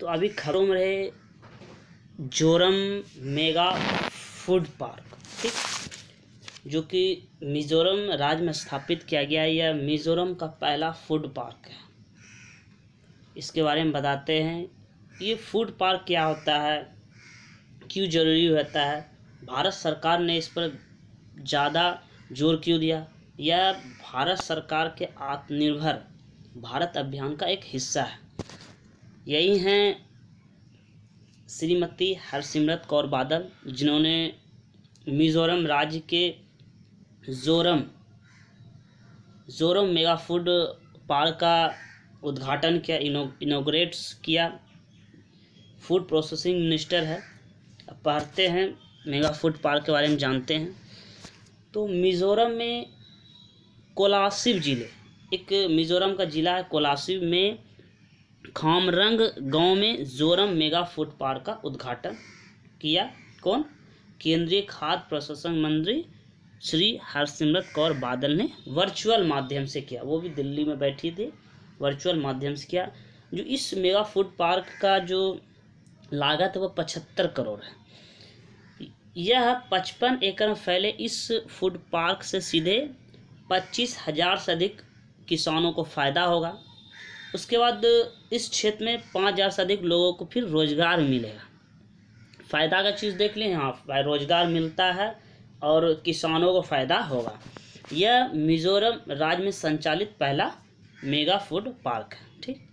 तो अभी खरों में रहे जोरम मेगा फूड पार्क ठीक जो कि मिजोरम राज्य में स्थापित किया गया है यह मिजोरम का पहला फूड पार्क है इसके बारे में बताते हैं ये फूड पार्क क्या होता है क्यों ज़रूरी होता है भारत सरकार ने इस पर ज़्यादा जोर क्यों दिया यह भारत सरकार के आत्मनिर्भर भारत अभियान का एक हिस्सा है यही हैं श्रीमती हरसिमरत कौर बादल जिन्होंने मिज़ोरम राज्य के Zoram Zoram mega food park का उद्घाटन किया इनोग्रेट्स किया फूड प्रोसेसिंग मिनिस्टर है पढ़ते हैं मेगा फूड पार्क के बारे में जानते हैं तो मिज़ोरम में कोलासिब ज़िले एक मिज़ोरम का ज़िला है कोलासिब में खामरंग गांव में जोरम मेगा फूड पार्क का उद्घाटन किया कौन केंद्रीय खाद्य प्रशासन मंत्री श्री हरसिमरत कौर बादल ने वर्चुअल माध्यम से किया वो भी दिल्ली में बैठी थी वर्चुअल माध्यम से किया जो इस मेगा फूड पार्क का जो लागत है वह पचहत्तर करोड़ है यह पचपन एकड़ में फैले इस फूड पार्क से सीधे पच्चीस हजार से अधिक किसानों को फ़ायदा होगा उसके बाद इस क्षेत्र में पाँच हज़ार से अधिक लोगों को फिर रोज़गार मिलेगा फ़ायदा का चीज़ देख लें भाई हाँ, रोज़गार मिलता है और किसानों को फ़ायदा होगा यह मिजोरम राज्य में संचालित पहला मेगा फूड पार्क है ठीक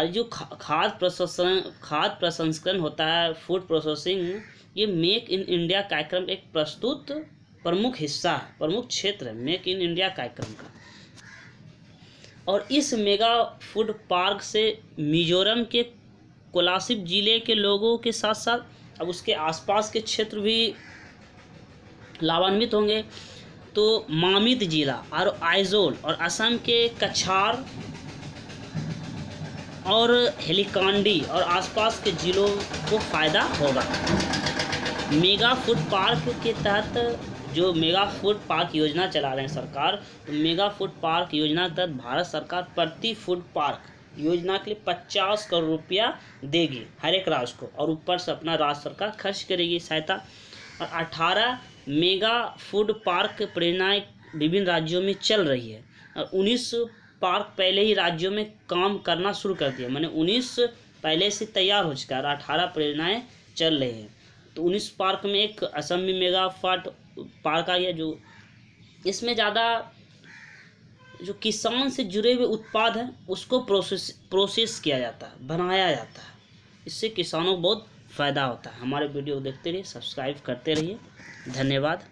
और जो खाद प्रसंस्करण खाद प्रसंस्करण होता है फूड प्रोसेसिंग ये मेक इन इंडिया कार्यक्रम एक प्रस्तुत प्रमुख हिस्सा है प्रमुख क्षेत्र है मेक इन इंडिया कार्यक्रम का और इस मेगा फूड पार्क से मिजोरम के कोलासिब ज़िले के लोगों के साथ साथ अब उसके आसपास के क्षेत्र भी लाभान्वित होंगे तो मामित ज़िला और आइजोल और असम के कछार और हेलिकांडी और आसपास के ज़िलों को फ़ायदा होगा मेगा फूड पार्क के तहत जो मेगा फूड पार्क योजना चला रहे हैं सरकार तो मेगा फूड पार्क योजना के तहत भारत सरकार प्रति फूड पार्क योजना के लिए पचास करोड़ रुपया देगी हर एक राज्य को और ऊपर से अपना राज्य सरकार खर्च करेगी सहायता और अठारह मेगा फूड पार्क प्रेरणाएँ विभिन्न राज्यों में चल रही है और उन्नीस पार्क पहले ही राज्यों में काम करना शुरू कर दिया मैंने उन्नीस पहले से तैयार हो चुका है और अठारह प्रेरणाएँ चल रही हैं तो उन्नीस पार्क में एक असम में मेगा फाट पार का या जो इसमें ज़्यादा जो किसान से जुड़े हुए उत्पाद हैं उसको प्रोसेस प्रोसेस किया जाता है बनाया जाता है इससे किसानों को बहुत फ़ायदा होता है हमारे वीडियो देखते रहिए सब्सक्राइब करते रहिए धन्यवाद